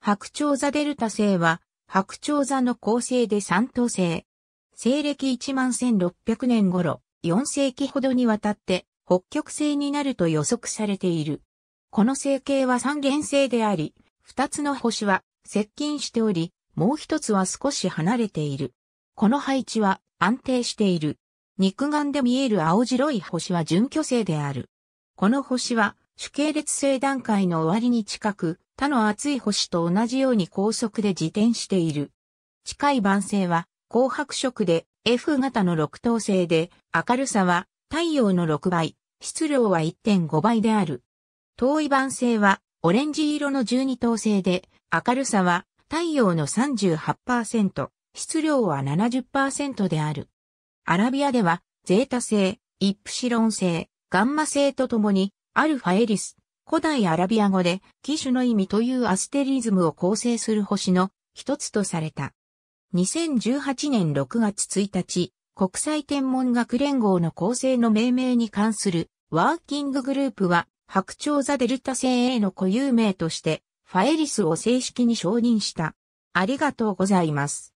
白鳥座デルタ星は、白鳥座の構成で三等星。西暦1万1600年頃、4世紀ほどにわたって北極星になると予測されている。この星系は三元星であり、二つの星は接近しており、もう一つは少し離れている。この配置は安定している。肉眼で見える青白い星は準巨星である。この星は主系列星段階の終わりに近く、他の厚い星と同じように高速で自転している。近い晩星は紅白色で F 型の6等星で明るさは太陽の6倍、質量は1.5倍である。遠い晩星はオレンジ色の12等星で明るさは太陽の38%、質量は70%である。アラビアではゼータ星、イプシロン星、ガンマ星とともにアルファエリス、古代アラビア語で、機種の意味というアステリズムを構成する星の一つとされた。2018年6月1日、国際天文学連合の構成の命名に関するワーキンググループは、白鳥座デルタ星への固有名として、ファエリスを正式に承認した。ありがとうございます。